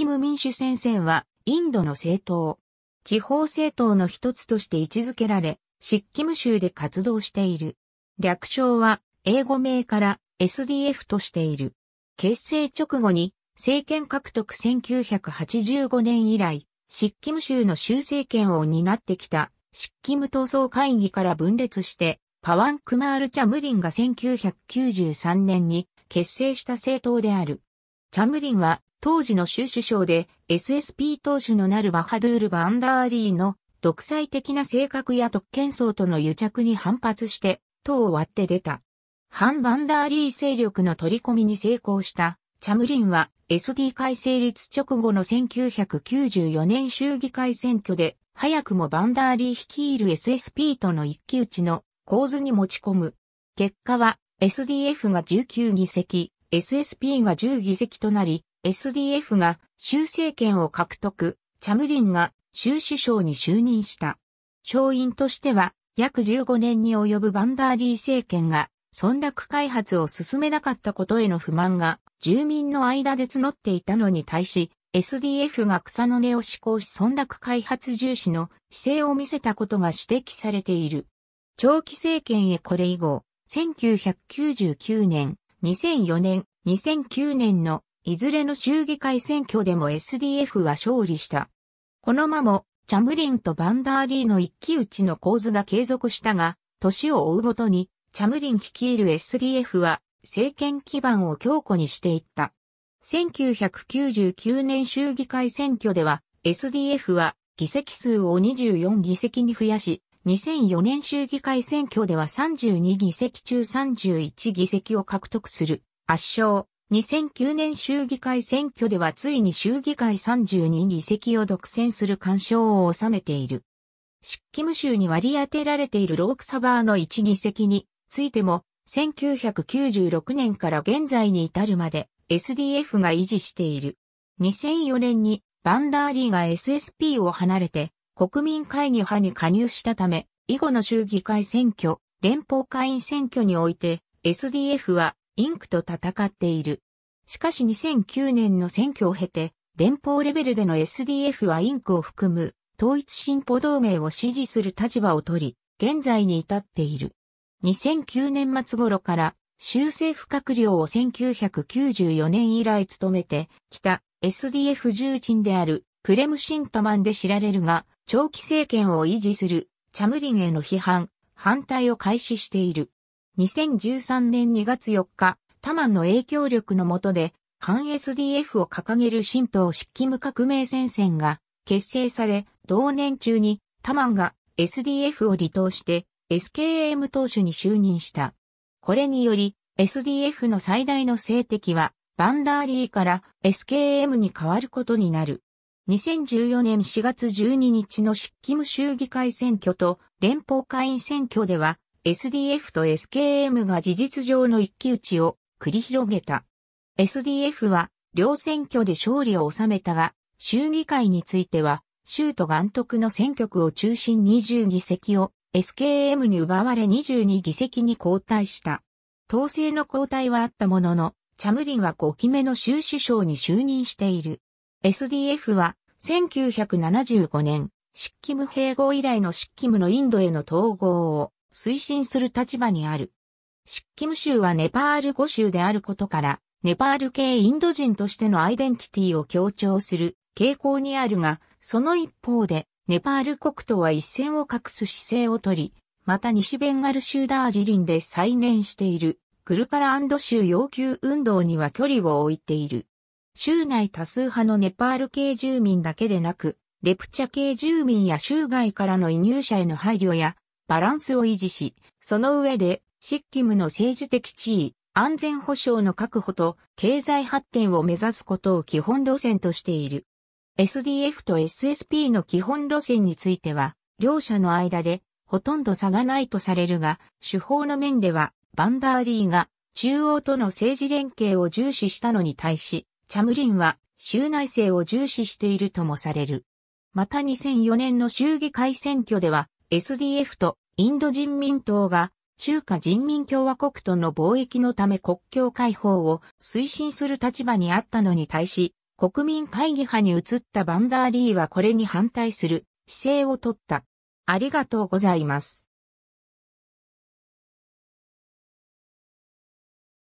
キム民主戦線はインドの政党。地方政党の一つとして位置づけられ、シッキム州で活動している。略称は英語名から SDF としている。結成直後に政権獲得1985年以来、シッキム州の州政権を担ってきたシッキム闘争会議から分裂して、パワン・クマール・チャムリンが1993年に結成した政党である。チャムリンは当時の州首相で SSP 党首のなるバハドゥール・バンダーリーの独裁的な性格や特権層との癒着に反発して党を割って出た。反バンダーリー勢力の取り込みに成功したチャムリンは SD 会成立直後の1994年衆議会選挙で早くもバンダーリー率いる SSP との一騎打ちの構図に持ち込む。結果は SDF が19議席、SSP が10議席となり、SDF が州政権を獲得、チャムリンが州首相に就任した。勝因としては、約15年に及ぶバンダーリー政権が、村落開発を進めなかったことへの不満が、住民の間で募っていたのに対し、SDF が草の根を施行し村落開発重視の姿勢を見せたことが指摘されている。長期政権へこれ以後、1999年、2004年、2009年のいずれの州議会選挙でも SDF は勝利した。この間も、チャムリンとバンダーリーの一騎打ちの構図が継続したが、年を追うごとに、チャムリン率いる SDF は、政権基盤を強固にしていった。1999年州議会選挙では、SDF は議席数を24議席に増やし、2004年衆議会選挙では32議席中31議席を獲得する圧勝。2009年衆議会選挙ではついに衆議会32議席を独占する干渉を収めている。シッキム州に割り当てられているロークサバーの1議席についても、1996年から現在に至るまで SDF が維持している。2004年にバンダーリーが SSP を離れて国民会議派に加入したため、以後の州議会選挙、連邦会員選挙において SDF はインクと戦っている。しかし2009年の選挙を経て、連邦レベルでの SDF はインクを含む統一進歩同盟を支持する立場を取り、現在に至っている。2009年末頃から州政府閣僚を1994年以来務めてきた SDF 重鎮であるプレムシントマンで知られるが、長期政権を維持するチャムリンへの批判、反対を開始している。2013年2月4日、タマンの影響力の下で、反 SDF を掲げる新党執務革命戦線が結成され、同年中にタマンが SDF を離党して SKM 党首に就任した。これにより、SDF の最大の政敵は、バンダーリーから SKM に変わることになる。2014年4月12日の執勤州議会選挙と連邦会員選挙では SDF と SKM が事実上の一騎打ちを繰り広げた。SDF は両選挙で勝利を収めたが、州議会については、州都監督の選挙区を中心20議席を SKM に奪われ22議席に交代した。統制の交代はあったものの、チャムリンは5期目の州首相に就任している。SDF は1975年、シッキム併合以来のシッキムのインドへの統合を推進する立場にある。シッキム州はネパール5州であることから、ネパール系インド人としてのアイデンティティを強調する傾向にあるが、その一方で、ネパール国とは一線を画す姿勢をとり、また西ベンガル州ダージリンで再燃している、クルカラ州要求運動には距離を置いている。州内多数派のネパール系住民だけでなく、レプチャ系住民や州外からの移入者への配慮やバランスを維持し、その上でシッキムの政治的地位、安全保障の確保と経済発展を目指すことを基本路線としている。SDF と SSP の基本路線については、両者の間でほとんど差がないとされるが、手法の面ではバンダーリーが中央との政治連携を重視したのに対し、チャムリンは州内政を重視しているともされる。また2004年の州議会選挙では SDF とインド人民党が中華人民共和国との貿易のため国境解放を推進する立場にあったのに対し、国民会議派に移ったバンダーリーはこれに反対する姿勢をとった。ありがとうございます。